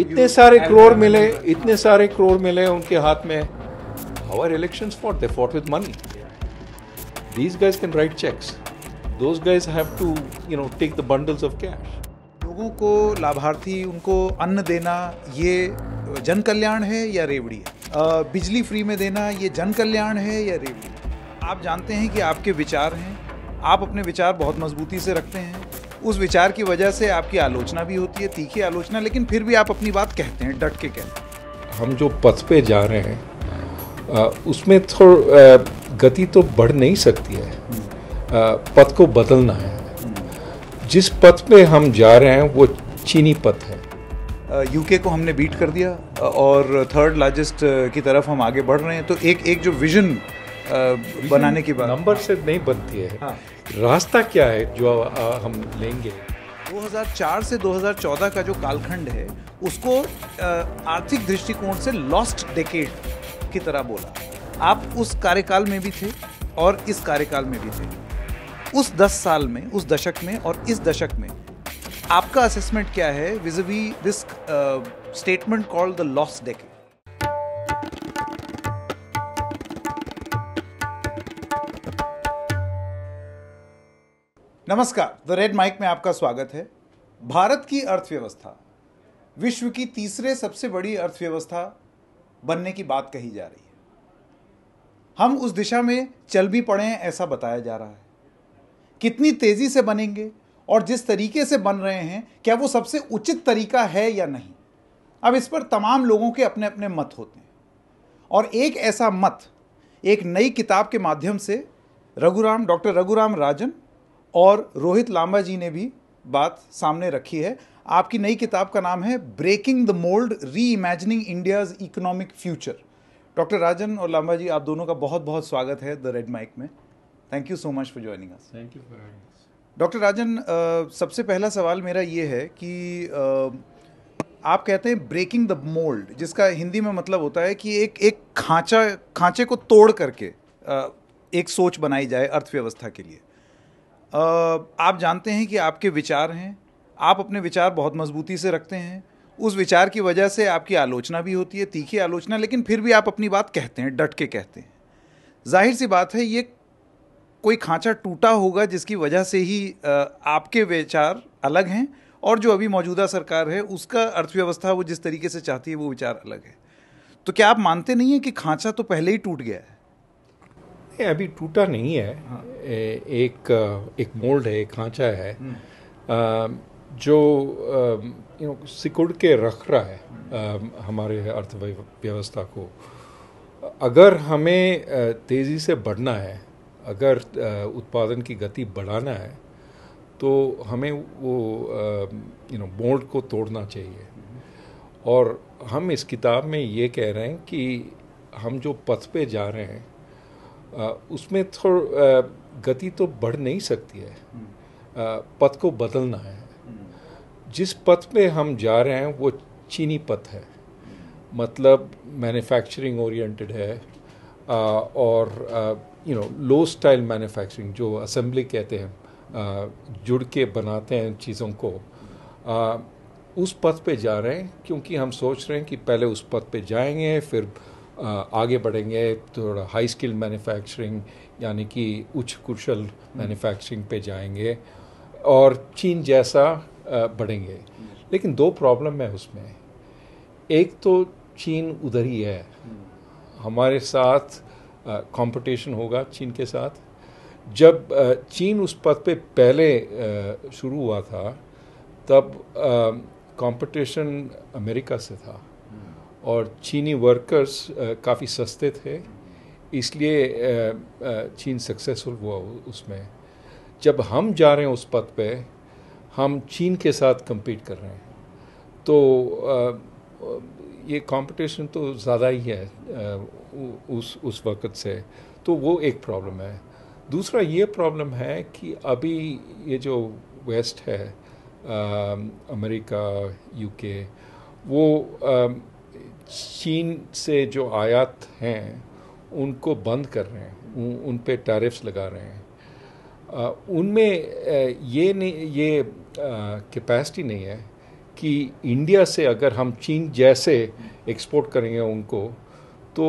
इतने सारे करोड़ मिले इतने सारे करोड़ मिले उनके हाथ में however election fought they fought with money these guys can write cheques those guys have to you know take the bundles of cash लोगों को लाभार्थी उनको अन्न देना ये जन कल्याण है या रेवड़ी है बिजली फ्री में देना ये जन कल्याण है या रेवड़ी आप जानते हैं कि आपके विचार हैं आप अपने विचार बहुत मजबूती से रखते हैं उस विचार की वजह से आपकी आलोचना भी होती है तीखी आलोचना लेकिन फिर भी आप अपनी बात कहते हैं डट के कहते हैं हम जो पथ पे जा रहे हैं आ, उसमें थोड़ा गति तो बढ़ नहीं सकती है हम्म। पथ को बदलना है हम्म। जिस पथ पे हम जा रहे हैं वो चीनी पथ है यूके को हमने बीट कर दिया और थर्ड लार्जेस्ट की तरफ हम आगे बढ़ रहे हैं तो एक एक जो विजन बनाने की बात नंबर से नहीं बनती है हाँ। रास्ता क्या है जो हम लेंगे 2004 से 2014 का जो कालखंड है उसको आर्थिक दृष्टिकोण से लॉस्ट डेकेड की तरह बोला आप उस कार्यकाल में भी थे और इस कार्यकाल में भी थे उस 10 साल में उस दशक में और इस दशक में आपका असेसमेंट क्या है vis a vis this statement called the lost decade नमस्कार द रेड माइक में आपका स्वागत है भारत की अर्थव्यवस्था विश्व की तीसरे सबसे बड़ी अर्थव्यवस्था बनने की बात कही जा रही है हम उस दिशा में चल भी पड़े हैं ऐसा बताया जा रहा है कितनी तेजी से बनेंगे और जिस तरीके से बन रहे हैं क्या वो सबसे उचित तरीका है या नहीं अब इस पर तमाम लोगों के अपने अपने मत होते हैं और एक ऐसा मत एक नई किताब के माध्यम से रघुराम डॉक्टर रघुराम राजन और रोहित लांबा जी ने भी बात सामने रखी है आपकी नई किताब का नाम है breaking the mould reimagining India's economic future doctor Rajan और लांबा जी आप दोनों का बहुत बहुत स्वागत है द रेड माइक में thank you so much for joining us thank you for doctor Rajan सबसे पहला सवाल मेरा ये है कि आ, आप कहते हैं ब्रेकिंग द मोल्ड जिसका हिंदी में मतलब होता है कि एक एक खांचा खांचे को तोड़ करके आ, एक सोच बनाई जाए अर्थव्यवस्था के लिए आप जानते हैं कि आपके विचार हैं आप अपने विचार बहुत मजबूती से रखते हैं उस विचार की वजह से आपकी आलोचना भी होती है तीखी आलोचना लेकिन फिर भी आप अपनी बात कहते हैं डट के कहते हैं जाहिर सी बात है ये कोई खांचा टूटा होगा जिसकी वजह से ही आपके विचार अलग हैं और जो अभी मौजूदा सरकार है उसका अर्थव्यवस्था वो जिस तरीके से चाहती है वो विचार अलग है तो क्या आप मानते नहीं हैं कि खांचा तो पहले ही टूट गया है नहीं अभी टूटा नहीं है हाँ। ए, एक एक मोल्ड है एक खांचा है आ, हम्म। जो यू नो सिकुड़ के रख रहा है आ, हम्म। हमारे अर्थव्यवस्था को अगर हमें तेज़ी से बढ़ना है अगर उत्पादन की गति बढ़ाना है तो हमें वो यू नो बोल्ड को तोड़ना चाहिए हम्म। और हम इस किताब में ये कह रहे हैं कि हम जो पथ पे जा रहे हैं उसमें थोड़ा गति तो बढ़ नहीं सकती है पथ को बदलना है जिस पथ पे हम जा रहे हैं वो चीनी पथ है मतलब मैन्युफैक्चरिंग ओरिएंटेड है और you know low style manufacturing जो असेंबली कहते हैं जुड़ के बनाते हैं चीज़ों को उस पथ पे जा रहे हैं क्योंकि हम सोच रहे हैं कि पहले उस पथ पे जाएंगे फिर आगे बढ़ेंगे थोड़ा हाई स्किल मैन्युफैक्चरिंग यानी कि उच्च कुशल मैन्युफैक्चरिंग हम्म। पे जाएंगे और चीन जैसा बढ़ेंगे हम्म। लेकिन दो प्रॉब्लम है उसमें एक तो चीन उधर ही है हम्म। हमारे साथ कंपटीशन होगा चीन के साथ जब चीन उस पद पे पहले शुरू हुआ था तब कंपटीशन अमेरिका से था और चीनी वर्कर्स काफ़ी सस्ते थे इसलिए चीन सक्सेसफुल हुआ उसमें जब हम जा रहे हैं उस पथ पे हम चीन के साथ कम्पीट कर रहे हैं तो ये कंपटीशन तो ज़्यादा ही है उस उस वक़्त से तो वो एक प्रॉब्लम है दूसरा ये प्रॉब्लम है कि अभी ये जो वेस्ट है अमेरिका यूके वो चीन से जो आयात हैं उनको बंद कर रहे हैं उन पे टैरिफ्स लगा रहे हैं उनमें ये नहीं ये कैपेसिटी नहीं है कि इंडिया से अगर हम चीन जैसे एक्सपोर्ट करेंगे उनको तो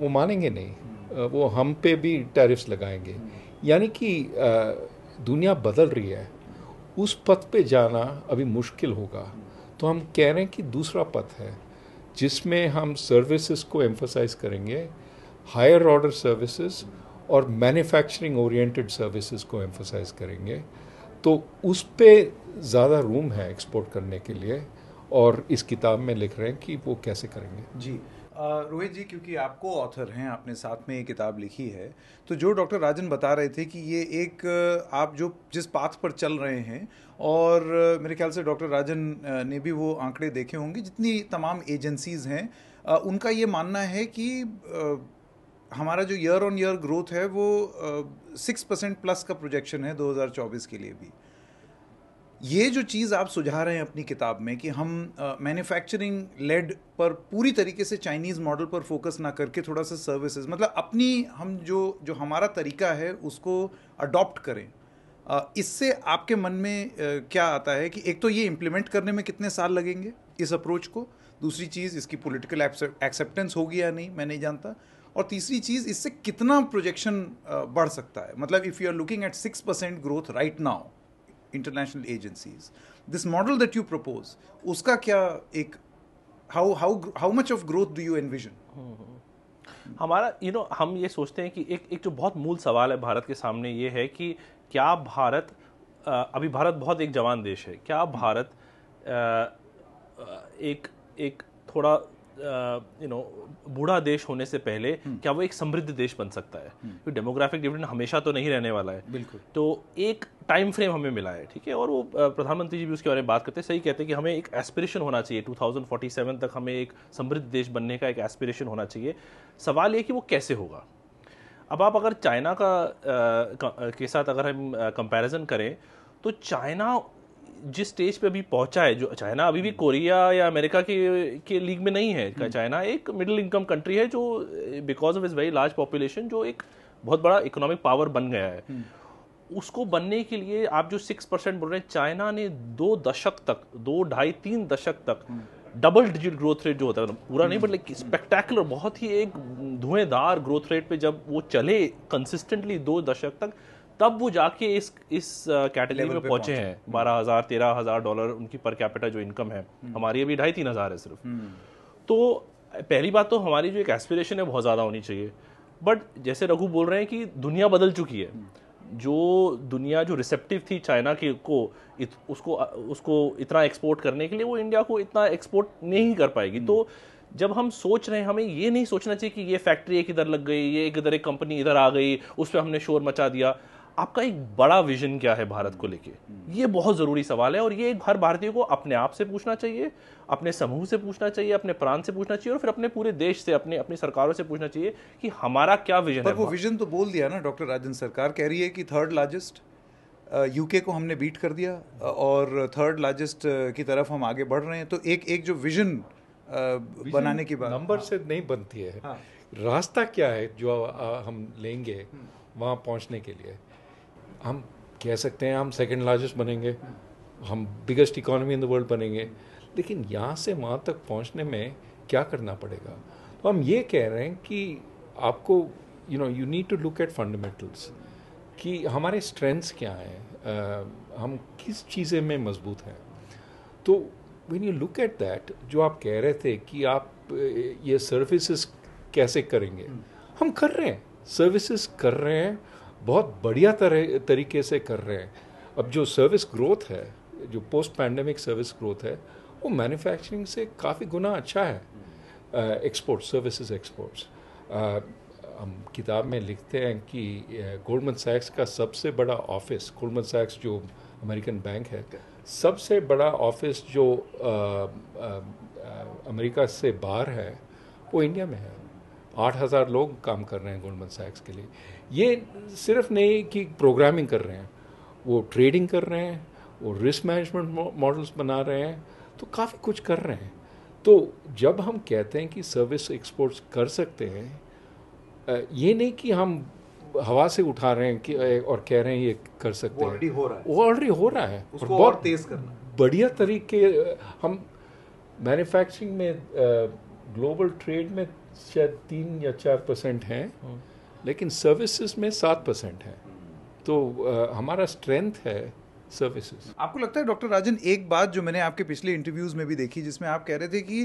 वो मानेंगे नहीं वो हम पे भी टैरिफ्स लगाएंगे यानी कि दुनिया बदल रही है उस पथ पे जाना अभी मुश्किल होगा तो हम कह रहे हैं कि दूसरा पथ है जिसमें हम सर्विसेज को एम्फोसाइज करेंगे हायर ऑर्डर सर्विसेज और मैन्युफैक्चरिंग ओरिएंटेड सर्विसेज को एम्फोसाइज करेंगे तो उस पर ज़्यादा रूम है एक्सपोर्ट करने के लिए और इस किताब में लिख रहे हैं कि वो कैसे करेंगे जी रोहित जी क्योंकि आपको ऑथर हैं आपने साथ में ये किताब लिखी है तो जो डॉक्टर राजन बता रहे थे कि ये एक आप जो जिस पाथ पर चल रहे हैं और मेरे ख्याल से डॉक्टर राजन ने भी वो आंकड़े देखे होंगे जितनी तमाम एजेंसीज हैं उनका ये मानना है कि हमारा जो ईयर ऑन ईयर ग्रोथ है वो सिक्स परसेंट प्लस का प्रोजेक्शन है 2024 के लिए भी ये जो चीज़ आप सुझा रहे हैं अपनी किताब में कि हम मैन्युफैक्चरिंग uh, लेड पर पूरी तरीके से चाइनीज़ मॉडल पर फोकस ना करके थोड़ा सा सर्विसेज मतलब अपनी हम जो जो हमारा तरीका है उसको अडॉप्ट करें इससे आपके मन में क्या आता है कि एक तो ये इम्प्लीमेंट करने में कितने साल लगेंगे इस अप्रोच को दूसरी चीज़ इसकी पॉलिटिकल एक्सेप्टेंस होगी या नहीं मैं नहीं जानता और तीसरी चीज़ इससे कितना प्रोजेक्शन बढ़ सकता है मतलब if you are looking at six percent growth right now international agencies this model that you propose उसका क्या एक how how how much of growth do you envision हमारा यू you नो know, हम ये सोचते हैं कि एक एक जो बहुत मूल सवाल है भारत के सामने ये है कि क्या भारत अभी भारत बहुत एक जवान देश है क्या भारत एक एक थोड़ा यू नो बूढ़ा देश होने से पहले हम्म। क्या वो एक समृद्ध देश बन सकता है क्योंकि डेमोग्राफिक डिविडेंड हमेशा तो नहीं रहने वाला है बिल्कुल तो एक टाइम फ्रेम हमें मिला है ठीक है और वो प्रधानमंत्री जी भी उसके बारे में बात करते हैं सही कहते हैं कि हमें एक एस्पिरेशन होना चाहिए 2047 तक हमें एक समृद्ध देश बनने का एक एस्पिरेशन होना चाहिए सवाल ये कि वो कैसे होगा अब आप अगर चाइना का आ, के साथ अगर हम कंपैरिजन करें तो चाइना जिस स्टेज पे अभी पहुंचा है जो चाइना अभी भी हम्म। कोरिया या अमेरिका के के लीग में नहीं है हम्म। चाइना एक मिडिल इनकम कंट्री है जो because of is very large population जो एक बहुत बड़ा इकोनॉमिक पावर बन गया है हम्म। उसको बनने के लिए आप जो सिक्स परसेंट बोल रहे हैं चाइना ने दो दशक तक दो ढाई तीन दशक तक डबल डिजिट ग्रोथ रेट जो होता है पूरा नहीं बट लाइक स्पेक्टैकुलर बहुत ही एक धुएंधार ग्रोथ रेट पे जब वो चले कंसिस्टेंटली दो दशक तक तब वो जाके इस इस कैटेगरी uh, में पहुंचे हैं बारह हजार तेरह हजार डॉलर उनकी पर कैपिटा जो इनकम है हम्म। हमारी अभी ढाई तीन हजार है सिर्फ हम्म। तो पहली बात तो हमारी जो एक एस्पिरेशन है बहुत ज़्यादा होनी चाहिए बट जैसे रघु बोल रहे हैं कि दुनिया बदल चुकी है हम्म। जो दुनिया जो रिसेप्टिव थी चाइना के को इत, उसको उसको इतना एक्सपोर्ट करने के लिए वो इंडिया को इतना एक्सपोर्ट नहीं कर पाएगी तो जब हम सोच रहे हैं हमें ये नहीं सोचना चाहिए कि ये फैक्ट्री एक इधर लग गई ये एक इधर एक कंपनी इधर आ गई उस पर हमने शोर मचा दिया आपका एक बड़ा विजन क्या है भारत को लेके हम्म। ये बहुत ज़रूरी सवाल है और ये हर भारतीय को अपने आप से पूछना चाहिए अपने समूह से पूछना चाहिए अपने प्रांत से पूछना चाहिए और फिर अपने पूरे देश से अपने अपनी सरकारों से पूछना चाहिए कि हमारा क्या विजन पर है वो विजन तो बोल दिया ना डॉक्टर राजन सरकार कह रही है कि थर्ड लार्जेस्ट यूके को हमने बीट कर दिया और थर्ड लार्जेस्ट की तरफ हम आगे बढ़ रहे हैं तो एक एक जो विजन बनाने की बात नंबर से हाँ। नहीं बनती है हाँ। रास्ता क्या है जो हम लेंगे हम्म। वहाँ पहुँचने के लिए हम कह सकते हैं हम सेकेंड लार्जेस्ट बनेंगे हम biggest economy in the world बनेंगे लेकिन यहाँ से वहाँ तक पहुँचने में क्या करना पड़ेगा तो हम ये कह रहे हैं कि आपको you know you need to look at fundamentals कि हमारे स्ट्रेंथ्स क्या हैं हम किस चीज़ें में मजबूत हैं तो when you look at that जो आप कह रहे थे कि आप ये सर्विसेज कैसे करेंगे हम्म। हम कर रहे हैं सर्विसेज कर रहे हैं बहुत बढ़िया तरह तरीके से कर रहे हैं अब जो सर्विस ग्रोथ है जो पोस्ट पैंडमिक सर्विस ग्रोथ है वो मैन्युफैक्चरिंग से काफ़ी गुना अच्छा है एक्सपोर्ट सर्विसेज एक्सपोर्ट्स हम किताब में लिखते हैं कि गोल्डमन सैक्स का सबसे बड़ा ऑफिस गोल्डमन सैक्स जो अमेरिकन बैंक है सबसे बड़ा ऑफिस जो आ, आ, आ, अमेरिका से बाहर है वो इंडिया में है आठ हज़ार लोग काम कर रहे हैं गोल्डमन सैक्स के लिए ये सिर्फ नहीं कि प्रोग्रामिंग कर रहे हैं वो ट्रेडिंग कर रहे हैं वो रिस्क मैनेजमेंट मॉडल्स बना रहे हैं तो काफ़ी कुछ कर रहे हैं तो जब हम कहते हैं कि सर्विस एक्सपोर्ट्स कर सकते हैं ये नहीं कि हम हवा से उठा रहे हैं कि और कह रहे हैं ये कर सकते हैं ऑलरेडी हो रहा है वो ऑलरेडी हो रहा है उसको और बहुत तेज करना बढ़िया तरीके हम मैन्युफैक्चरिंग में ग्लोबल ट्रेड में शायद तीन या चार परसेंट हैं हाँ। लेकिन सर्विसेज में सात परसेंट हैं तो आ, हमारा स्ट्रेंथ है सर्विसेज आपको लगता है डॉक्टर राजन एक बात जो मैंने आपके पिछले इंटरव्यूज़ में भी देखी जिसमें आप कह रहे थे कि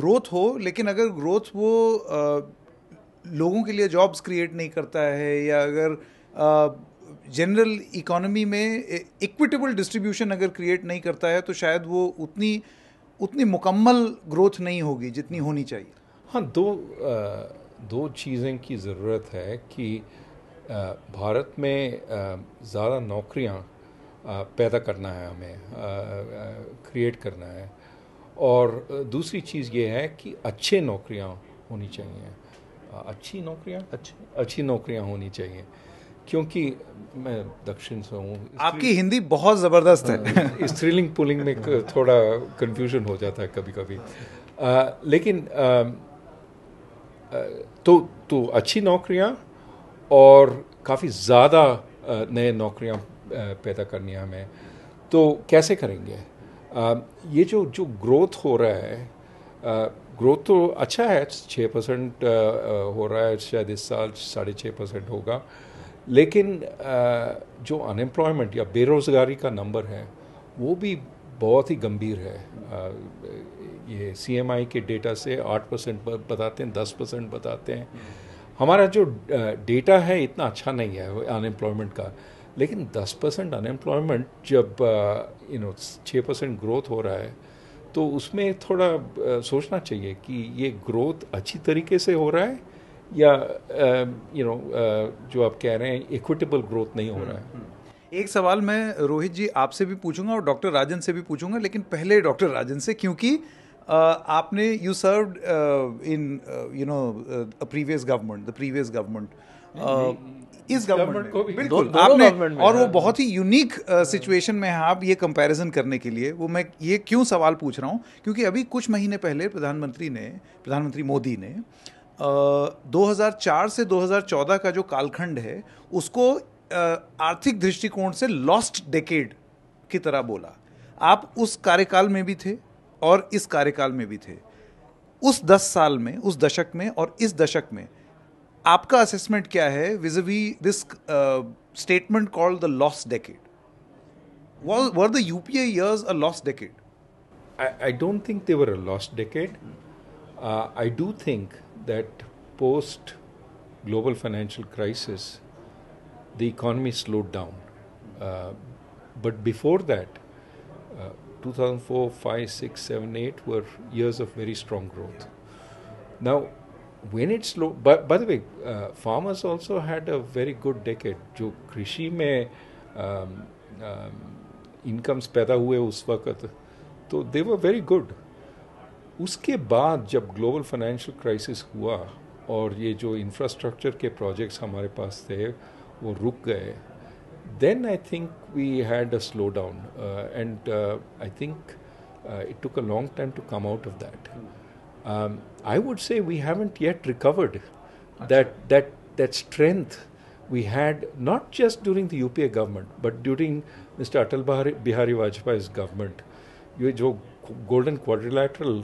ग्रोथ हो लेकिन अगर ग्रोथ वो आ, लोगों के लिए जॉब्स क्रिएट नहीं करता है या अगर जनरल इकोनॉमी में इक्विटेबल डिस्ट्रीब्यूशन अगर क्रिएट नहीं करता है तो शायद वो उतनी उतनी मुकम्मल ग्रोथ नहीं होगी जितनी होनी चाहिए हाँ दो दो चीज़ें की ज़रूरत है कि भारत में ज़्यादा नौकरियाँ पैदा करना है हमें क्रिएट करना है और दूसरी चीज़ ये है कि अच्छे नौकरियाँ होनी चाहिए अच्छी नौकरियाँ अच्छी अच्छी नौकरियाँ होनी चाहिए क्योंकि मैं दक्षिण से हूँ आपकी हिंदी बहुत ज़बरदस्त है स्त्रीलिंग पुलिंग में थोड़ा कन्फ्यूजन हो जाता है कभी कभी लेकिन आ, तो तो अच्छी नौकरियाँ और काफ़ी ज़्यादा नए नौकरियाँ पैदा करनी हमें तो कैसे करेंगे ये जो जो ग्रोथ हो रहा है ग्रोथ तो अच्छा है छः परसेंट हो रहा है शायद इस साल साढ़े छः परसेंट होगा लेकिन जो अनएम्प्लॉयमेंट या बेरोज़गारी का नंबर है वो भी बहुत ही गंभीर है ये सी के डेटा से आठ परसेंट बताते हैं दस परसेंट बताते हैं हमारा जो डेटा है इतना अच्छा नहीं है अनएम्प्लॉयमेंट का लेकिन दस परसेंट अनएम्प्लॉयमेंट जब यू नो छः परसेंट ग्रोथ हो रहा है तो उसमें थोड़ा सोचना चाहिए कि ये ग्रोथ अच्छी तरीके से हो रहा है या यू नो जो आप कह रहे हैं इक्विटेबल ग्रोथ नहीं हो रहा है हम्म, हम्म। एक सवाल मैं रोहित जी आपसे भी पूछूंगा और डॉक्टर राजन से भी पूछूंगा लेकिन पहले डॉक्टर राजन से क्योंकि Uh, आपने you serve in you know previous government the previous government इस गवर्नमेंट को भी बिल्कुल आपने और वो हाँ। बहुत ही यूनिक सिचुएशन uh, में है आप ये कंपैरिजन करने के लिए वो मैं ये क्यों सवाल पूछ रहा हूँ क्योंकि अभी कुछ महीने पहले प्रधानमंत्री ने प्रधानमंत्री मोदी ने 2004 uh, से 2014 का जो कालखंड है उसको आर्थिक दृष्टिकोण से लॉस्ट डेकेड की तरह बोला आप उस कार्यकाल में भी थे और इस कार्यकाल में भी थे उस दस साल में उस दशक में और इस दशक में आपका असेसमेंट क्या है vis-a-vis this statement call the lost decade were the U P years a lost decade I don't think they were a lost decade I do think that post global financial crisis the economy slowed down but before that 2004, 5, 6, 7, 8 were years of very strong growth. Now, when it slowed, by, by the way, uh, farmers also had a very good decade. Jo krishi mein, um, um, incomes पैदा hue us वक्त to they were very good. उसके बाद जब global financial crisis हुआ और ये जो infrastructure के प्रोजेक्ट्स हमारे पास थे वो रुक गए then I think we had a slowdown, uh, and uh, I think uh, it took a long time to come out of that. Um, I would say we haven't yet recovered that that that strength we had not just during the UPA government, but during Mr. Atal Bihari, Bihari Vajpayee's government. You know, golden quadrilateral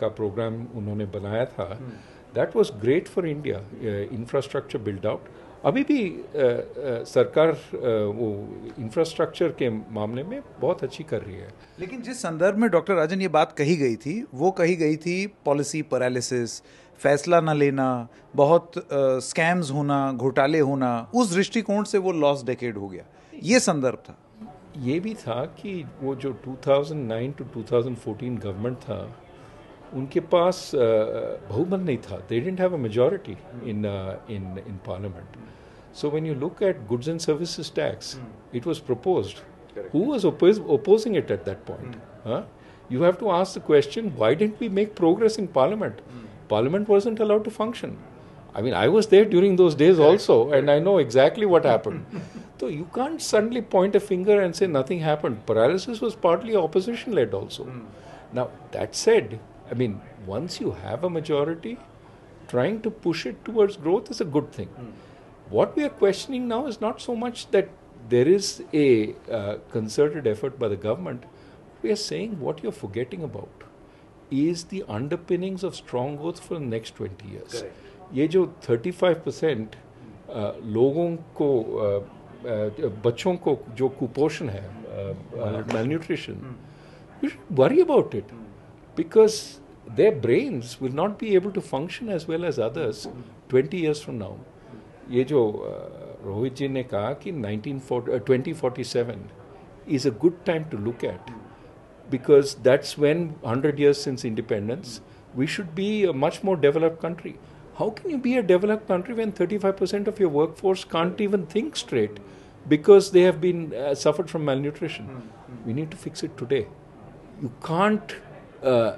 का programme उन्होंने hmm. that was great for India, for uh, India अभी भी आ, आ, सरकार आ, वो infrastructure के मामले में बहुत अच्छी कर रही है लेकिन जिस संदर्भ में डॉक्टर राजन ये बात कही गई थी वो कही गई थी पॉलिसी पैरालिसिस फैसला ना लेना बहुत स्कैम्स होना घोटाले होना उस दृष्टिकोण से वो लॉस डेकेड हो गया ये संदर्भ था ये भी था कि वो जो 2009 टू 2014 गवर्नमेंट था उनके पास बहुमत नहीं था they didn't have a majority in in in parliament So when you look at goods and services tax, mm. it was proposed. Correct. Who was oppos- opposing it at that point? Mm. Huh? You have to ask the question: Why didn't we make progress in Parliament? Mm. Parliament wasn't allowed to function. I mean, I was there during those days Correct. also, and I know exactly what happened. so you can't suddenly point a finger and say nothing happened. Paralysis was partly opposition-led also. Hmm. Now that said, I mean, once you have a majority, trying to push it towards growth is a good thing. Hmm. What we are questioning now is not so much that there is a uh, concerted effort by the government. We are saying what you're forgetting about is the underpinnings of strong growth for the next 20 years. Correct. ये जो 35 percent uh, लोगों को uh, uh, बच्चों को जो कुपोषण है malnutrition. Hmm. you should worry about it hmm. because their brains will not be able to function as well as others hmm. 20 years from now. ये जो Rohijin uh, जी ने कहा कि 1947 uh, is a good time to look at, because that's when 100 years since independence we should be a much more developed country how can you be a developed country when 35% of your workforce can't even think straight because they have been uh, suffered from malnutrition hmm, hmm. we need to fix it today you can't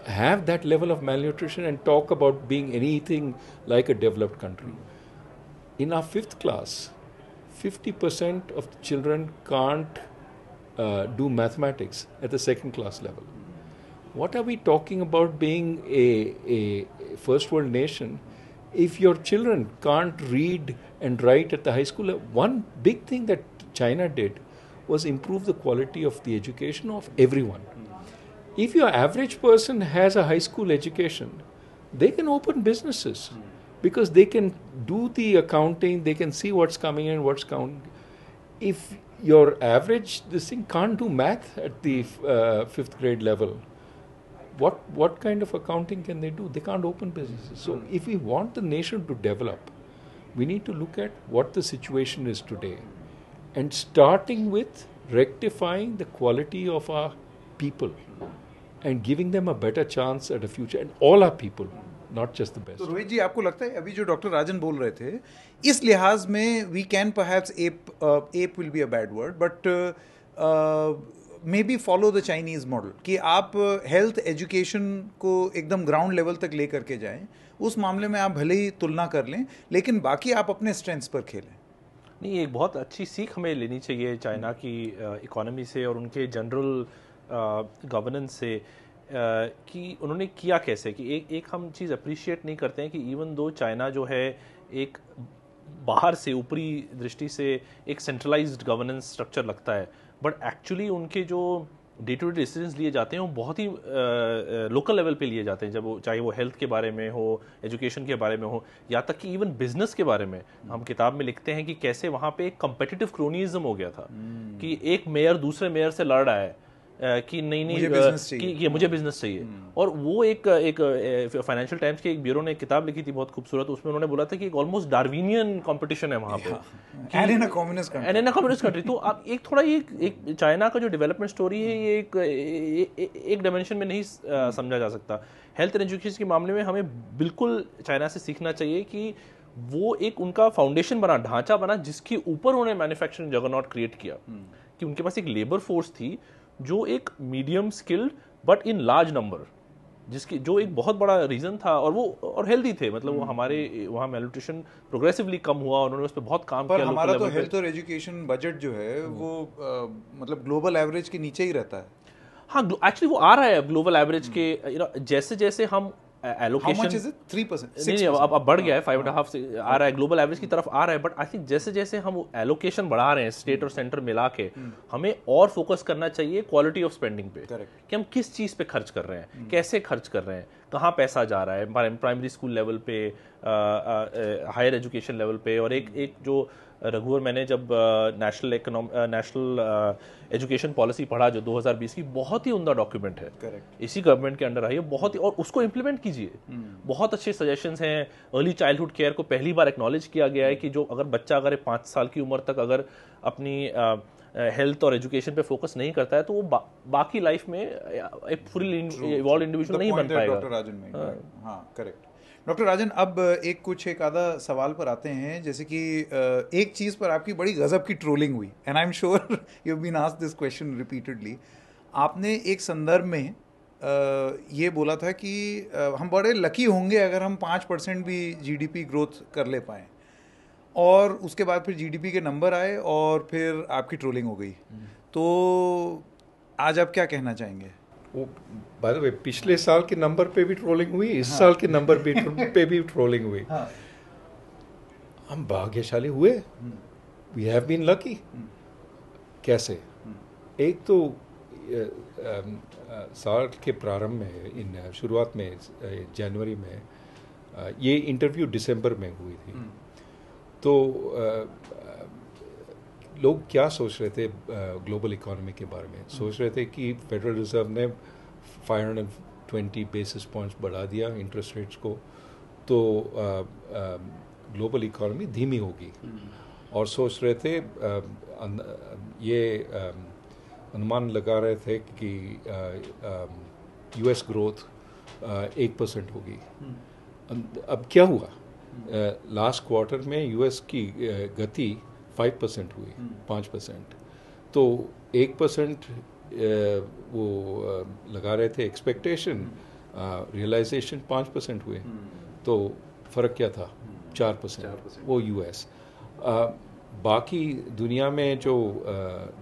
have that level of malnutrition and talk about being anything like a developed country in our fifth class, 50% of the children can't uh, do mathematics at the second class level. What are we talking about being a, a, a first world nation if your children can't read and write at the high school level? One big thing that China did was improve the quality of the education of everyone. If your average person has a high school education, they can open businesses because they can do the accounting, they can see what's coming in, what's coming. If your average, this thing can't do math at the uh, fifth grade level. What what kind of accounting can they do? They can't open businesses. So hmm. if we want the nation to develop, we need to look at what the situation is today, and starting with rectifying the quality of our people and giving them a better chance at a future and all our people not just the best Rohit ji आपको लगता है अभी जो doctor राजन बोल रहे थे इस लिहाज में we can perhaps ape ape will be a bad word but maybe follow the Chinese model कि आप हेल्थ एजुकेशन को एकदम ग्राउंड लेवल तक ले करके जाएं उस मामले में आप भले ही तुलना कर लें लेकिन बाकी आप अपने स्ट्रेंथ्स पर खेलें नहीं एक बहुत अच्छी सीख हमें लेनी चाहिए चाइना की इकोनॉमी uh, से और उनके जनरल गवर्नेंस uh, से कि उन्होंने किया कैसे कि एक एक हम चीज़ अप्रिशिएट नहीं करते हैं कि इवन दो चाइना जो है एक बाहर से ऊपरी दृष्टि से एक सेंट्रलाइज्ड गवर्नेंस स्ट्रक्चर लगता है बट एक्चुअली उनके जो डे टू डे डिसीजन लिए जाते हैं वो बहुत ही लोकल लेवल पे लिए जाते हैं जब वो चाहे वो हेल्थ के बारे में हो एजुकेशन के बारे में हो या तक कि इवन बिजनेस के बारे में हम्म। हम किताब में लिखते हैं कि कैसे वहाँ पे एक कम्पटिटिव क्रोनिज्म हो गया था हम्म। कि एक मेयर दूसरे मेयर से लड़ रहा है कि नहीं नहीं कि, ये मुझे बिजनेस चाहिए हम्म। और वो एक एक फाइनेंशियल टाइम्स के एक ब्यूरो ने किताब लिखी थी बहुत खूबसूरत उसमें उन्होंने बोला था कि एक ऑलमोस्ट डार्विनियन कंपटीशन है वहाँ पे and in a communist country तो आप एक थोड़ा ये एक चाइना का जो डेवलपमेंट स्टोरी है ये एक एक डायमेंशन में नहीं समझा जा सकता हेल्थ एंड एजुकेशन के मामले में हमें बिल्कुल चाइना से सीखना चाहिए कि वो एक उनका फाउंडेशन बना ढांचा बना जिसके ऊपर उन्होंने मैन्युफैक्चरिंग जगह क्रिएट किया हम्म। कि उनके पास एक लेबर फोर्स थी जो एक medium skilled but in large number जिसकी जो एक बहुत बड़ा रीज़न था और वो और हेल्दी थे मतलब वो हम्म। हमारे वहाँ मेल्यूट्रेशन प्रोग्रेसिवली कम हुआ और उन्होंने उस पर बहुत काम पर किया हमारा तो हेल्थ और एजुकेशन बजट जो है हम्म। वो आ, मतलब ग्लोबल एवरेज के नीचे ही रहता है हाँ एक्चुअली वो आ रहा है ग्लोबल हम्म। एवरेज के जैसे जैसे हम एलोकेशन थ्री परसेंट नहीं अब अब बढ़ गया है फाइव एंड हाफ आ रहा है ग्लोबल एवरेज की तरफ आ रहा है बट आई थिंक जैसे जैसे हम एलोकेशन बढ़ा रहे हैं स्टेट और सेंटर हम्म। मिला के हम्म। हमें और फोकस करना चाहिए क्वालिटी ऑफ स्पेंडिंग पे कि हम किस चीज़ पे खर्च कर रहे हैं हम्म। कैसे खर्च कर रहे हैं कहाँ पैसा जा रहा है प्राइमरी स्कूल लेवल पे हायर एजुकेशन लेवल पे और एक एक जो रघुवर मैंने जब national economy national education policy पढ़ा जो 2020 की बहुत ही उमदा डॉक्यूमेंट है Correct. इसी गवर्नमेंट के अंडर आई है बहुत ही और उसको इम्प्लीमेंट कीजिए hmm. बहुत अच्छे सजेशंस हैं अर्ली चाइल्डहुड केयर को पहली बार एक्नॉलेज किया गया है हम्म। कि जो अगर बच्चा अगर पाँच साल की उम्र तक अगर अपनी आ, हेल्थ और एजुकेशन पे फोकस नहीं करता है तो वो बा, बाकी लाइफ में एक फुल इवॉल्व इंडिविजुअल नहीं बन पाएगा डॉक्टर राजन हाँ करेक्ट हाँ, डॉक्टर राजन अब एक कुछ एक आधा सवाल पर आते हैं जैसे कि एक चीज़ पर आपकी बड़ी गज़ब की ट्रोलिंग हुई and I am sure you been ask this question repeatedly आपने एक संदर्भ में ये बोला था कि हम बड़े लकी होंगे अगर हम पाँच परसेंट भी जीडीपी ग्रोथ कर ले पाएँ और उसके बाद फिर जीडीपी के नंबर आए और फिर आपकी ट्रोलिंग हो गई हम्म। तो आज आप क्या कहना चाहेंगे वो बाय द वे पिछले साल के नंबर पे भी ट्रोलिंग हुई इस हाँ। साल के नंबर भी पे भी ट्रोलिंग हुई हाँ। हम भाग्यशाली हुए वी हैव बीन लकी कैसे हम्म। एक तो साल के प्रारंभ में इन शुरुआत में जनवरी में ये इंटरव्यू दिसंबर में हुई थी हम्म। तो लोग क्या सोच रहे थे ग्लोबल इकोनॉमी के बारे में हम्म। सोच रहे थे कि फेडरल रिजर्व ने 520 बेसिस पॉइंट्स बढ़ा दिया इंटरेस्ट रेट्स को तो ग्लोबल इकोनॉमी धीमी होगी हम्म। और सोच रहे थे ये अनुमान लगा रहे थे कि यूएस ग्रोथ एक परसेंट होगी हम्म। अब क्या हुआ लास्ट क्वार्टर में यूएस की गति फाइव परसेंट हुई हम्म। पाँच परसेंट तो एक परसेंट वो लगा रहे थे एक्सपेक्टेशन हम्म। रियलाइजेशन पाँच परसेंट हुए हम्म। तो फ़र्क क्या था चार परसेंट वो यूएस बाकी दुनिया में जो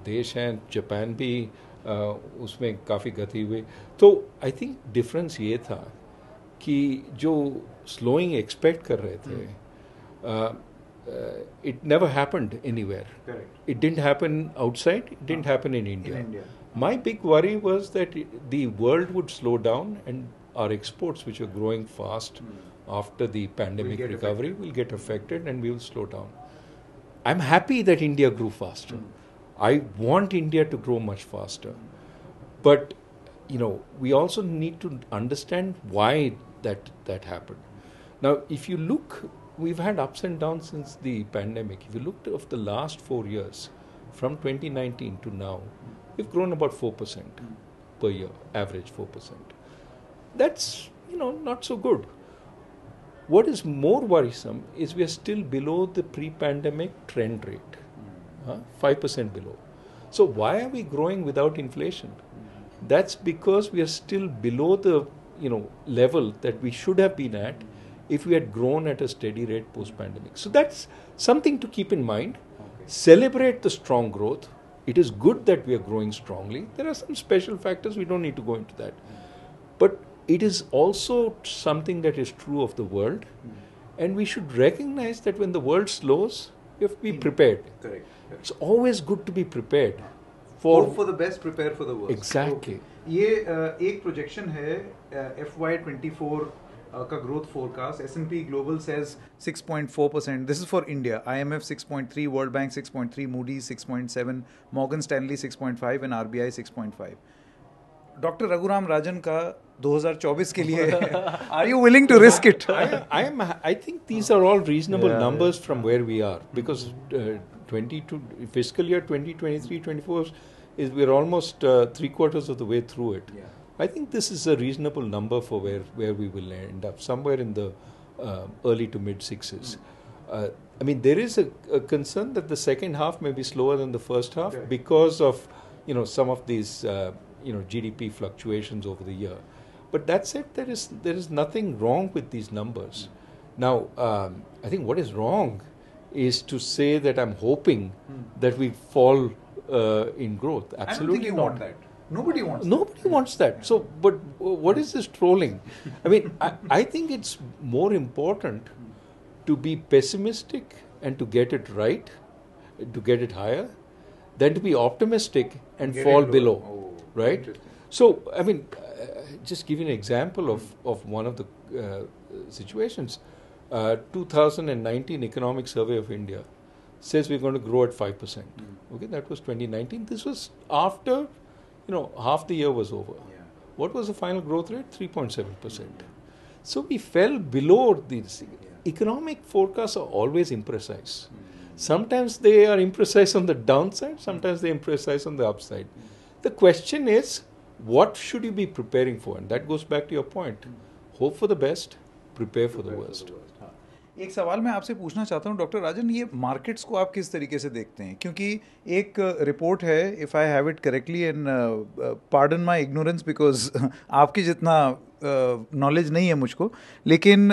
देश हैं जापान भी उसमें काफ़ी गति हुई तो आई थिंक डिफरेंस ये था कि जो स्लोइंग एक्सपेक्ट कर रहे थे uh, it never happened anywhere. Correct. It didn't happen outside, it didn't ah, happen in India. in India. My big worry was that it, the world would slow down and our exports, which are growing fast mm. after the pandemic we'll recovery, affected. will get affected and we will slow down. I'm happy that India grew faster. Mm. I want India to grow much faster. But, you know, we also need to understand why that, that happened. Now, if you look we've had ups and downs since the pandemic. If you looked of the last four years, from 2019 to now, we've grown about 4% per year, average 4%. That's, you know, not so good. What is more worrisome is we are still below the pre-pandemic trend rate, five percent below. So why are we growing without inflation? That's because we are still below the you know level that we should have been at if we had grown at a steady rate post pandemic. So that's something to keep in mind. Okay. Celebrate the strong growth. It is good that we are growing strongly. There are some special factors, we don't need to go into that. But it is also something that is true of the world. Hmm. And we should recognize that when the world slows, you have to be hmm. prepared. Correct. It's always good to be prepared. For Hope for the best, prepare for the worst. Exactly. Okay. ये uh, एक projection है F Y twenty four का growth forecast S N P global says 6.4 percent this is for India I M F six point three World Bank six point three Moody six point seven Morgan Stanley six point five and R B I six point five doctor Raghuram Rajan का 2024 के लिए are you willing to risk it I am I think these are all reasonable numbers from where we are because twenty year twenty twenty three twenty four is we are almost three quarters of the way through it I think this is a reasonable number for where, where we will end up, somewhere in the uh, early to mid sixes. Mm. Uh, I mean, there is a, a, concern that the second half may be slower than the first half okay. because of you know some of these uh, you know GDP fluctuations over the year. But that said, there is there is nothing wrong with these numbers. Mm. Now, um, I think what is wrong is to say that I'm hoping mm. that we fall uh, in growth. Absolutely not. Nobody wants Nobody that. wants that. So, but what is this trolling? I mean, I, I think it's more important to be pessimistic and to get it right, to get it higher, than to be optimistic and get fall below. Oh, right? So, I mean, uh, just give you an example of, of one of the uh, situations. Uh, 2019 Economic Survey of India says we're going to grow at 5%. Hmm. Okay, that was 2019. This was after you know, half the year was over. Yeah. What was the final growth rate? 3.7%. So we fell below these. Economic forecasts are always imprecise. Hmm. Sometimes they are imprecise on the downside, sometimes they're imprecise on the upside. Hmm. The question is, what should you be preparing for? And that goes back to your point. Hmm. Hope for the best, prepare, prepare for, the, For the worst. एक सवाल मैं आपसे पूछना चाहता हूँ doctor राजन ये markets को आप किस तरीके से देखते हैं क्योंकि एक रिपोर्ट है if I have it correctly and pardon my ignorance because आपके जितना नॉलेज uh, नहीं है मुझको लेकिन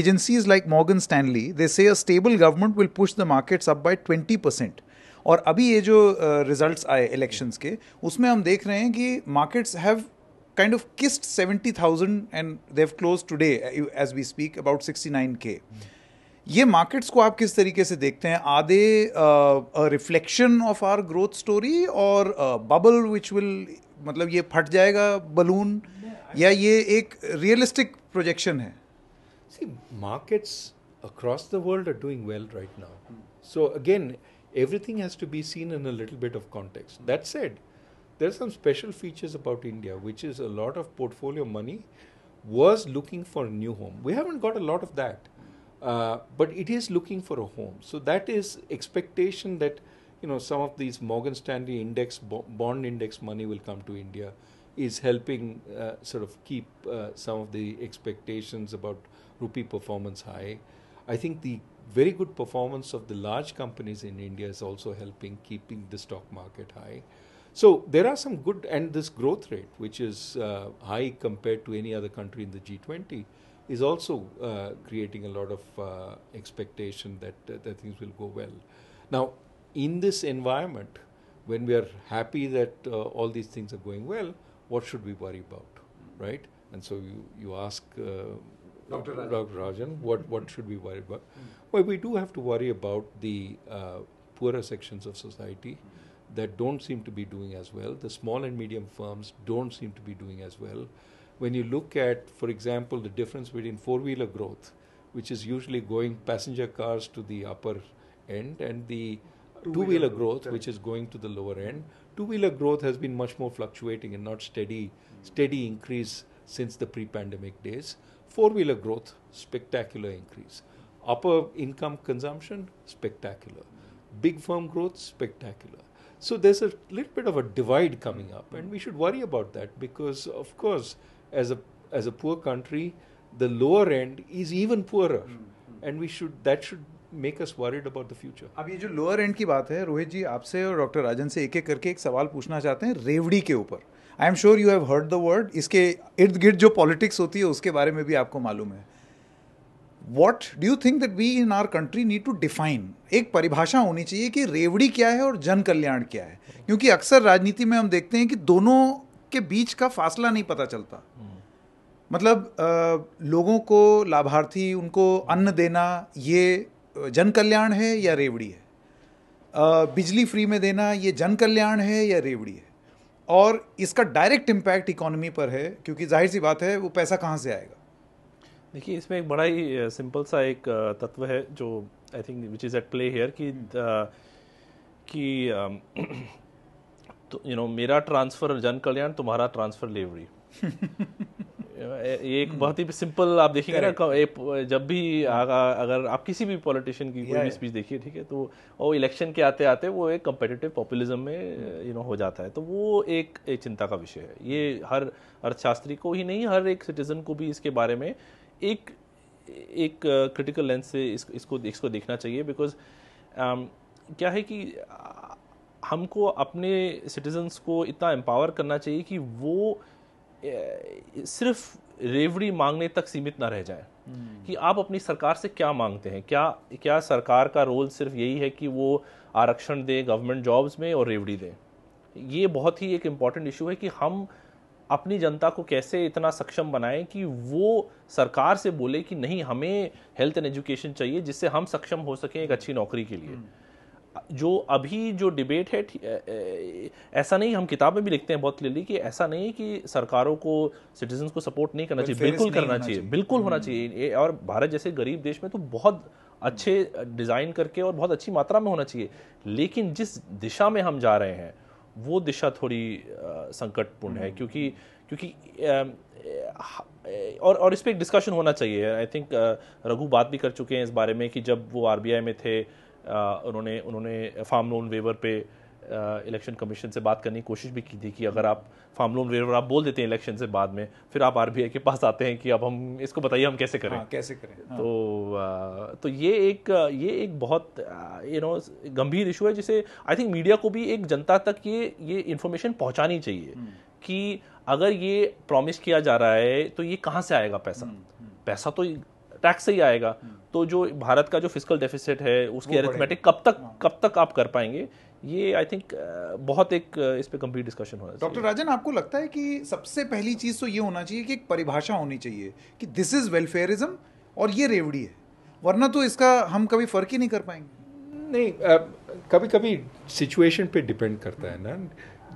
agencies like Morgan Stanley they say a stable government will push the markets up by twenty percent और अभी ये जो रिजल्ट्स आए इलेक्शंस के उसमें हम देख रहे हैं कि markets have kind of kissed 70,000 and they've closed today uh, as we speak about 69k. ये मार्केट्स को आप किस तरीके से देखते हैं our reflection of our growth story और बबल विच विल मतलब ये फट जाएगा बलून या ये एक रियलिस्टिक प्रोजेक्शन है see markets across the world are doing well right now so again everything has to be seen in a little bit of context that said there are some special features about India, which is a lot of portfolio money was looking for a new home. We haven't got a lot of that, uh, but it is looking for a home. So that is expectation that you know some of these Morgan Stanley index bond index money will come to India is helping uh, sort of keep uh, some of the expectations about rupee performance high. I think the very good performance of the large companies in India is also helping keeping the stock market high. So there are some good, and this growth rate, which is uh, high compared to any other country in the G20, is also uh, creating a lot of uh, expectation that uh, that things will go well. Now, in this environment, when we are happy that uh, all these things are going well, what should we worry about, right? And so you you ask. Uh, Dr. Rajan. Dr. Rajan, what, what should we worry about? Mm. Well, we do have to worry about the poorer sections of society that don't seem to be doing as well. The small and medium firms don't seem to be doing as well. When you look at, for example, the difference between four wheeler growth, which is usually going passenger cars to the upper end, and the two wheeler growth, which is going to the lower end, two wheeler growth has been much more fluctuating and not steady, mm-hmm. steady increase since the pre pandemic days. Four wheeler growth, spectacular increase. Upper income consumption, spectacular. Big firm growth, spectacular So there's a little bit of a divide coming up, and we should worry about that because, of course, as a as a poor country, the lower end is even poorer, mm-hmm. and we should that should make us worried about the future अब ये जो lower and की बात है रोहित जी आपसे और doctor राजन से एक एक करके एक सवाल पूछना चाहते हैं रेवड़ी के ऊपर I am sure you have heard the word. इसके इर्द गिर्द जो politics होती है उसके बारे में भी आपको मालूम है what do you think that we in our country need to define एक परिभाषा होनी चाहिए कि रेवड़ी क्या है और जन कल्याण क्या है क्योंकि अक्सर राजनीति में हम देखते हैं कि दोनों के बीच का फासला नहीं पता चलता मतलब लोगों को लाभार्थी उनको अन्न देना ये जन कल्याण है या रेवड़ी है बिजली फ्री में देना ये जन कल्याण है या रेवड़ी है और इसका डायरेक्ट इम्पैक्ट इकोनॉमी पर है क्योंकि जाहिर सी बात है वो पैसा कहाँ से आएगा देखिए इसमें एक बड़ा ही सिंपल सा एक तत्व है जो I think which is at play here कि हम्म। कि तो यू नो मेरा ट्रांसफ़र जन कल्याण तुम्हारा ट्रांसफ़र लेवरी ये एक हम्म। बहुत ही सिंपल आप देखेंगे ना जब भी हम्म। आगा अगर आप किसी भी पॉलिटिशियन की कोई भी स्पीच देखिए ठीक है तो वो इलेक्शन के आते आते वो एक कम्पिटिटिव पॉपुलिज्म में यू नो हो जाता है तो वो एक, एक चिंता का विषय है ये हर अर्थशास्त्री को ही नहीं हर एक सिटीजन को भी इसके बारे में एक एक क्रिटिकल लेंस से इस, इसको इसको देखना चाहिए बिकॉज um, क्या है कि हमको अपने सिटीजन्स को इतना एम्पावर करना चाहिए कि वो सिर्फ रेवड़ी मांगने तक सीमित ना रह जाए हम्म। कि आप अपनी सरकार से क्या मांगते हैं क्या क्या सरकार का रोल सिर्फ यही है कि वो आरक्षण दे गवर्नमेंट जॉब्स में और रेवड़ी दे ये बहुत ही एक इम्पॉर्टेंट इशू है कि हम अपनी जनता को कैसे इतना सक्षम बनाएं कि वो सरकार से बोले कि नहीं हमें हेल्थ एंड एजुकेशन चाहिए जिससे हम सक्षम हो सकें एक अच्छी नौकरी के लिए हम्म। जो अभी जो डिबेट है ऐसा नहीं हम किताब में भी लिखते हैं बहुत क्लियरली कि ऐसा नहीं कि सरकारों को सिटीजन को सपोर्ट नहीं करना चाहिए बिल्कुल करना चाहिए बिल्कुल होना हम्म। चाहिए और भारत जैसे गरीब देश में तो बहुत अच्छे डिज़ाइन हम्म। करके और बहुत अच्छी मात्रा में होना चाहिए लेकिन जिस दिशा में हम जा रहे हैं वो दिशा थोड़ी संकटपूर्ण है हम्म। क्योंकि क्योंकि और और इस पर एक डिस्कशन होना चाहिए आई थिंक रघु बात भी कर चुके हैं इस बारे में कि जब वो आरबीआई में थे उन्होंने उन्होंने फार्म लोन वेवर पे इलेक्शन uh, कमीशन से बात करने की कोशिश भी की थी कि अगर आप फार्म लोन वेवर आप बोल देते हैं इलेक्शन से बाद में फिर आप आरबीआई के पास आते हैं कि अब हम इसको बताइए हम कैसे करें हाँ, कैसे करें हाँ. तो आ, uh, तो ये एक ये एक बहुत यू uh, नो गंभीर इशू है जिसे आई थिंक मीडिया को भी एक जनता तक ये ये इन्फॉर्मेशन पहुँचानी चाहिए हम्म। कि अगर ये प्रॉमिस किया जा रहा है तो ये कहाँ से आएगा पैसा हम्म, हम्म। पैसा तो टैक्स से ही आएगा तो जो भारत का जो फिस्कल डेफिसिट है उसकी अरिथमेटिक कब तक हाँ। कब तक आप कर पाएंगे ये आई थिंक uh, बहुत एक uh, इस पर कम्प्लीट डिस्कशन होना है डॉक्टर राजन आपको लगता है कि सबसे पहली चीज़ तो ये होना चाहिए कि एक परिभाषा होनी चाहिए कि दिस इज़ वेलफेयरिज्म और ये रेवड़ी है वरना तो इसका हम कभी फ़र्क ही नहीं कर पाएंगे नहीं कभी कभी सिचुएशन पे डिपेंड करता है ना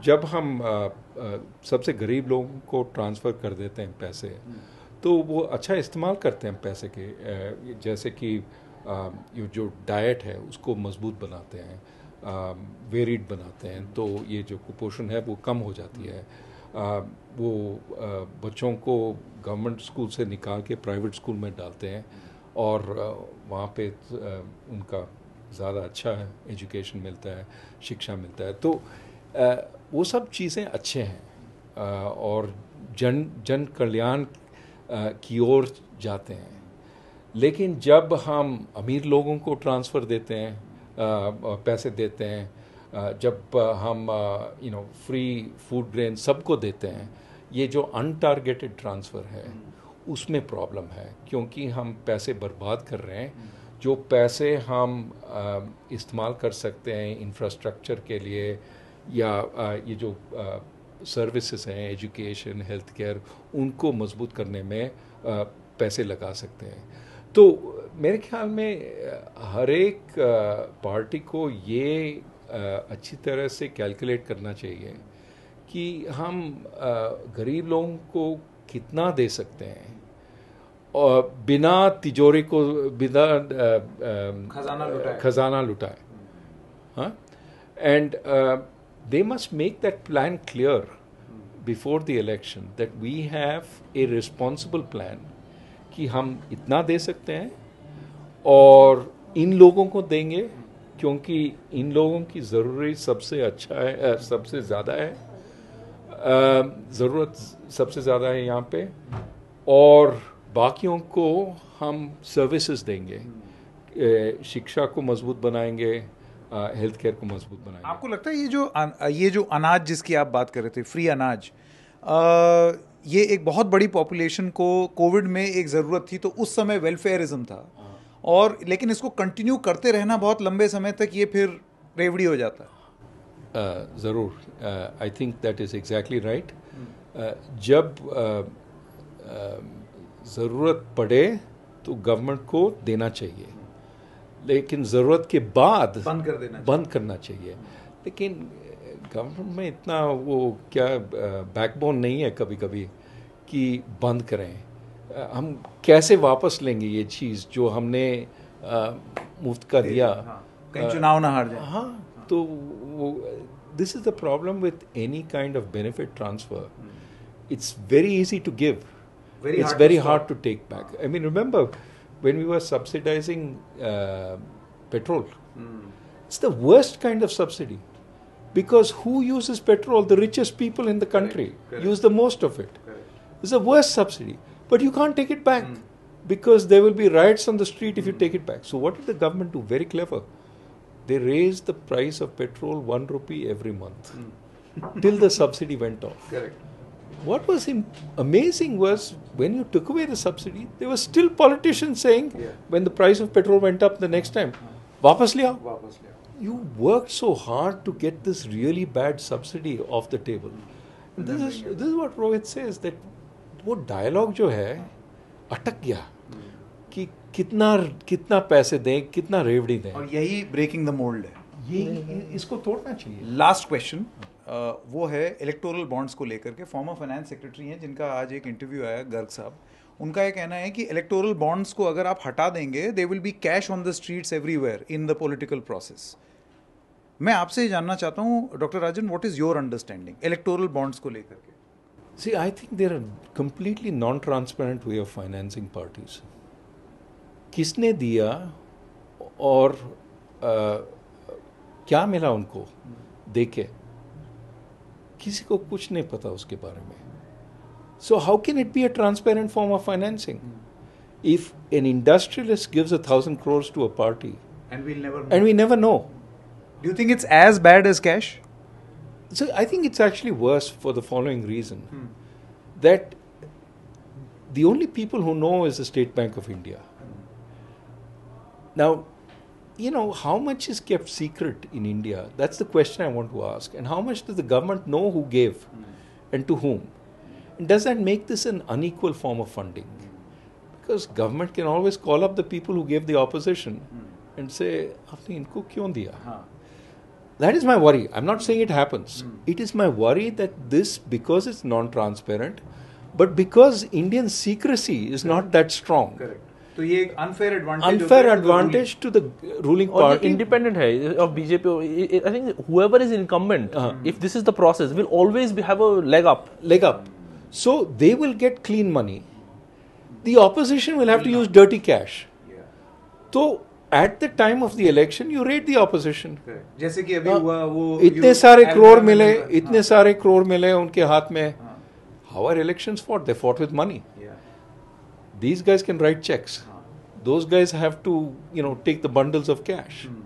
जब हम uh, सबसे गरीब लोगों को ट्रांसफ़र कर देते हैं पैसे तो वो अच्छा इस्तेमाल करते हैं पैसे के जैसे कि जो डाइट है उसको मजबूत बनाते हैं वेरिड बनाते हैं तो ये जो कुपोषण है वो कम हो जाती है आ, वो आ, बच्चों को गवर्नमेंट स्कूल से निकाल के प्राइवेट स्कूल में डालते हैं और वहाँ पे उनका ज़्यादा अच्छा एजुकेशन मिलता है शिक्षा मिलता है तो आ, वो सब चीज़ें अच्छे हैं आ, और जन जन कल्याण की ओर जाते हैं लेकिन जब हम अमीर लोगों को ट्रांसफ़र देते हैं पैसे देते हैं जब हम you know free food grain सबको देते हैं ये जो अनटारगेटेड ट्रांसफ़र है उसमें प्रॉब्लम है क्योंकि हम पैसे बर्बाद कर रहे हैं जो पैसे हम इस्तेमाल कर सकते हैं इंफ्रास्ट्रक्चर के लिए या ये जो सर्विसेज हैं एजुकेशन हेल्थ केयर उनको मजबूत करने में पैसे लगा सकते हैं तो मेरे ख्याल में हर एक पार्टी को ये अच्छी तरह से कैलकुलेट करना चाहिए कि हम गरीब लोगों को कितना दे सकते हैं और बिना तिजोरी को बिना खजाना लुटाए खजाना लुटाए and they must make that plan clear before the election that we have a responsible plan कि हम इतना दे सकते हैं और इन लोगों को देंगे क्योंकि इन लोगों की ज़रूरत सबसे अच्छा है सबसे ज़्यादा है ज़रूरत सबसे ज़्यादा है यहाँ पे और बाकियों को हम सर्विसेज देंगे शिक्षा को मजबूत बनाएंगे हेल्थ केयर को मजबूत बनाएंगे आपको लगता है ये जो ये जो अनाज जिसकी आप बात कर रहे थे फ्री अनाज आ, ये एक बहुत बड़ी पॉपुलेशन को कोविड में एक ज़रूरत थी तो उस समय वेलफेयरिज्म था और लेकिन इसको कंटिन्यू करते रहना बहुत लंबे समय तक ये फिर रेवड़ी हो जाता है uh, ज़रूर I think that is exactly right जब uh, uh, ज़रूरत पड़े तो गवर्नमेंट को देना चाहिए लेकिन ज़रूरत के बाद बंद कर देना बंद करना चाहिए लेकिन गवर्नमेंट uh, में इतना वो क्या बैकबोन uh, नहीं है कभी कभी कि बंद करें हम कैसे वापस लेंगे ये चीज जो हमने मुफ्त का दिया हाँ, चुनाव ना हार जाए हाँ, हाँ। तो this is the problem with any kind of benefit transfer it's very easy to give it's very hard to take back I mean remember when we were subsidising petrol it's the worst kind of subsidy because who use petrol the richest people in the country use the most of it it's the worst subsidy But you can't take it back mm. because there will be riots on the street if mm. you hmm. take it back. So, what did the government do? Very clever. They raised the price of petrol one rupee every month mm. till the subsidy went off. Correct. What was Im- amazing was when you took away the subsidy, there were still politicians saying yeah. when the price of petrol went up the next time, वापस ले you worked so hard to get this really bad subsidy off the table. Hmm. This is, this is what Rohit says that वो dialogue जो है अटक गया कि कितना कितना पैसे दें कितना रेवड़ी दें और यही ब्रेकिंग द मोल्ड है ये इसको तोड़ना चाहिए लास्ट क्वेश्चन वो है इलेक्टोरल बॉन्ड्स को लेकर के फॉर्मर फाइनेंस सेक्रेटरी हैं जिनका आज एक इंटरव्यू आया गर्ग साहब उनका ये कहना है कि इलेक्टोरल बॉन्ड्स को अगर आप हटा देंगे they will be cash on the streets everywhere in the political process मैं आपसे जानना चाहता हूँ doctor Rajan what is your understanding electoral bonds को लेकर के See, I think there are completely non transparent way of financing parties. Kisne diya or kya mila unko deke? Kisi ko kuch ne pata uske bare So, how can it be a transparent form of financing? If an industrialist gives a thousand crores to a party, and we'll never And we never know. Do you think it's as bad as cash? so I think it's actually worse for the following reason hmm. that the only people who know is the State Bank of India. Now, you know, how much is kept secret in India? That's the question I want to ask. And how much does the government know who gave and to whom? And does that make this an unequal form of funding? Because government can always call up the people who gave the opposition and say, Aapne inko kyon diya? That is my worry. I'm not saying it happens. Mm. It is my worry that this, because it's non transparent, but because Indian secrecy is Correct. not that strong. Correct. तो ये एक unfair advantage unfair advantage to the ruling party independent है of BJP I think whoever is incumbent if this is the process will always be have a leg up leg up so they will get clean money the opposition will have to use dirty cash तो at the time of the election, you raid the opposition. जैसे कि अभी हुआ वो इतने सारे करोड़ मिले इतने सारे करोड़ मिले उनके हाथ में how are elections fought they fought with money these guys can write checks. Those guys have to, you know, take the bundles of cash. Hmm.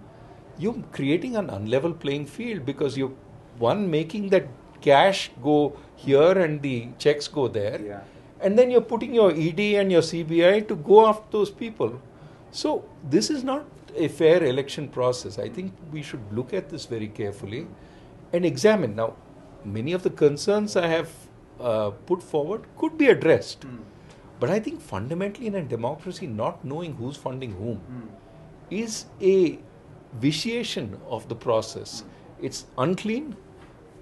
You're creating an unlevel playing field because you're one making that cash go here and the checks go there, and then you're putting your ED and your CBI to go after those people. So, this is not a fair election process. I think we should look at this very carefully and examine. Now, many of the concerns I have uh, put forward could be addressed. Mm. But I think fundamentally in a democracy, not knowing who's funding whom mm. is a vitiation of the process. Mm. It's unclean.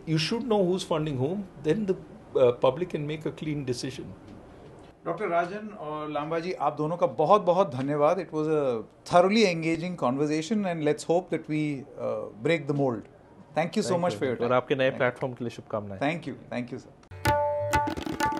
You should know who's funding whom. Then the uh, public can make a clean decision. Doctor Rajan और लांबा जी आप दोनों का बहुत बहुत धन्यवाद it was a thoroughly engaging conversation and let's hope that we break the mould thank you so much for your और आपके नए प्लेटफॉर्म के लिए शुभकामनाएं thank you thank you sir